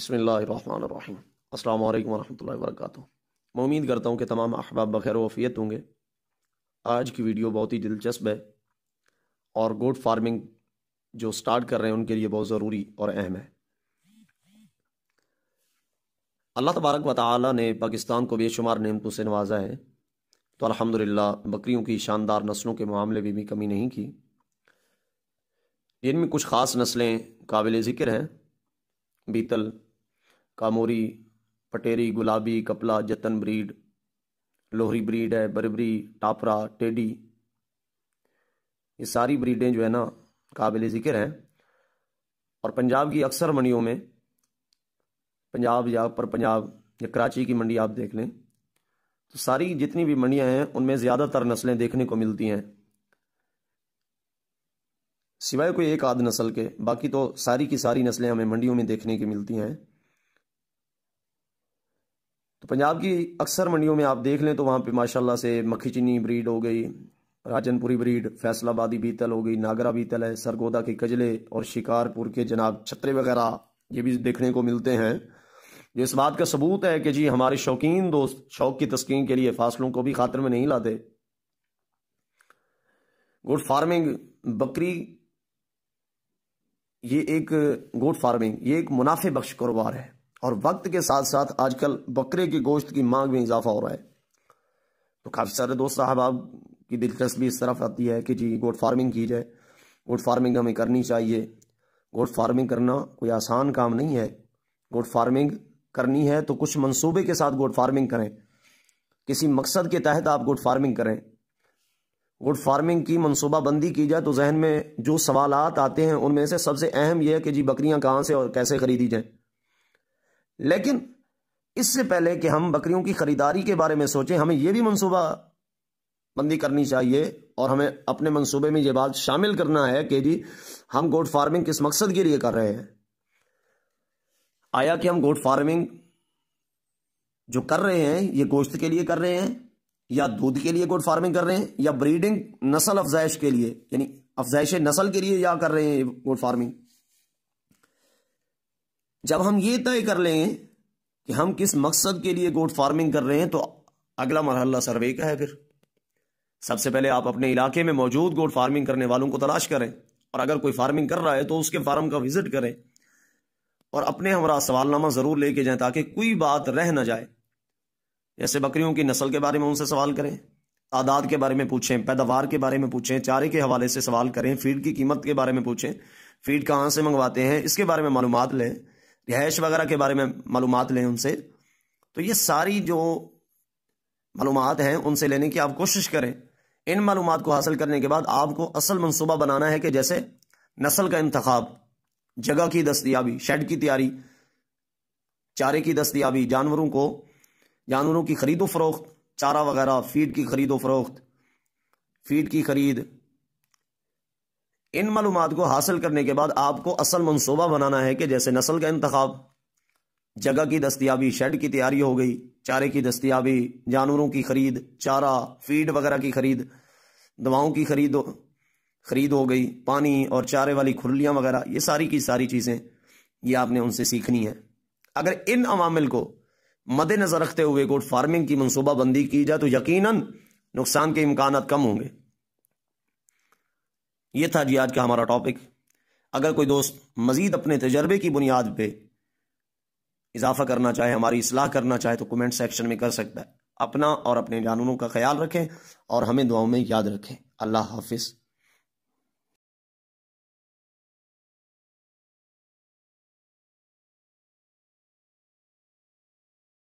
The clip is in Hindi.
बसमीम् अल्लाम वरहमल वरक मैं उम्मीद करता हूँ कि तमाम अहबाब बखैर वफ़ीत होंगे आज की वीडियो बहुत ही दिलचस्प है और गोट फार्मिंग जो स्टार्ट कर रहे हैं उनके लिए बहुत ज़रूरी और अहम है अल्लाह तबारक व ताली ने पाकिस्तान को बेशुमार नियमतों से नवाजा है तो अलहमदिल्ला बकरियों की शानदार नस्लों के मामले में भी कमी नहीं की इनमें कुछ ख़ास नस्लें काबिल ज़िक्र हैं बीतल कामोरी पटेरी गुलाबी कपला जतन ब्रीड लोहरी ब्रीड है बरबरी टापरा टेडी ये सारी ब्रीडें जो है ना काबिल ज़िक्र हैं और पंजाब की अक्सर मंडियों में पंजाब या पर पंजाब या कराची की मंडी आप देख लें तो सारी जितनी भी मंडियाँ हैं उनमें ज़्यादातर नस्लें देखने को मिलती हैं सिवाय कोई एक आध नस्ल के बाकी तो सारी की सारी नस्लें हमें मंडियों में देखने की मिलती हैं तो पंजाब की अक्सर मंडियों में आप देख लें तो वहाँ पे माशाल्लाह से मक्खी चीनी ब्रीड हो गई राजनपुरी ब्रीड फैसलाबादी बीतल हो गई नागरा बीतल है सरगोदा के कजले और शिकारपुर के जनाब छतरे वगैरह ये भी देखने को मिलते हैं ये तो इस बात का सबूत है कि जी हमारे शौकीन दोस्त शौक की तस्किन के लिए फासलों को भी खातर में नहीं लाते गुड फार्मिंग बकरी ये एक गोट फार्मिंग ये एक मुनाफे बख्श कारोबार है और वक्त के साथ साथ आजकल बकरे के गोश्त की मांग में इजाफा हो रहा है तो काफ़ी सारे दोस्त साहब आप की दिलचस्पी इस तरफ आती है कि जी गोट फार्मिंग की जाए गोट फार्मिंग हमें करनी चाहिए गोट फार्मिंग करना कोई आसान काम नहीं है गोट फार्मिंग करनी है तो कुछ मंसूबे के साथ गोट फार्मिंग करें किसी मकसद के तहत आप गोट फार्मिंग करें गोट फार्मिंग की मनसूबाबंदी की जाए तो जहन में जो सवाल आते हैं उनमें से सबसे अहम यह है कि जी बकरियां कहाँ से और कैसे ख़रीदी जाएँ लेकिन इससे पहले कि हम बकरियों की खरीदारी के बारे में सोचें हमें यह भी मनसूबा बंदी करनी चाहिए और हमें अपने मंसूबे में यह बात शामिल करना है कि जी हम गोट फार्मिंग किस मकसद के लिए कर रहे हैं आया कि हम गोट फार्मिंग जो कर रहे हैं ये गोश्त के लिए कर रहे हैं या दूध के लिए गोट फार्मिंग कर रहे हैं या ब्रीडिंग नस्ल अफजाइश के लिए यानी अफजाइश नस्ल के लिए या कर रहे हैं गोट फार्मिंग जब हम ये तय कर लें कि हम किस मकसद के लिए गोट फार्मिंग कर रहे हैं तो अगला मरहला सर्वे का है फिर सबसे पहले आप अपने इलाके में मौजूद गोट फार्मिंग करने वालों को तलाश करें और अगर कोई फार्मिंग कर रहा है तो उसके फार्म का विजिट करें और अपने हमारा सवालनामा ज़रूर लेके जाएं ताकि कोई बात रह ना जाए जैसे बकरियों की नस्ल के बारे में उनसे सवाल करें तादाद के बारे में पूछें पैदावार के बारे में पूछें चारे के हवाले से सवाल करें फीड की कीमत के बारे में पूछें फीड कहाँ से मंगवाते हैं इसके बारे में मालूम लें रिहाइश वगैरह के बारे में मालूम लें उनसे तो ये सारी जो मालूम हैं उनसे लेने की आप कोशिश करें इन मालूम को हासिल करने के बाद आपको असल मनसूबा बनाना है कि जैसे नस्ल का इंतखब जगह की दस्तियाबी शेड की तैयारी चारे की दस्तियाबी जानवरों को जानवरों की खरीदो फरोख्त चारा वगैरह फीड की खरीदो फरोख्त फीड की खरीद इन मालूम को हासिल करने के बाद आपको असल मनसूबा बनाना है कि जैसे नस्ल का इंतखब जगह की दस्तियाबी शेड की तैयारी हो गई चारे की दस्तियाबी जानवरों की खरीद चारा फीड वगैरह की खरीद दवाओं की खरीद खरीद हो गई पानी और चारे वाली खुरलियाँ वगैरह ये सारी की सारी चीज़ें ये आपने उनसे सीखनी है अगर इन अवामिल को मद्देनज़र रखते हुए गोट फार्मिंग की मनसूबाबंदी की जाए तो यकीनन नुकसान के इम्कान कम होंगे ये था जी आज का हमारा टॉपिक अगर कोई दोस्त मज़ीद अपने तजर्बे की बुनियाद पर इजाफा करना चाहे हमारी इसलाह करना चाहे तो कमेंट सेक्शन में कर सकता है अपना और अपने जानवरों का ख्याल रखें और हमें दुआओं में याद रखें अल्लाह हाफिज़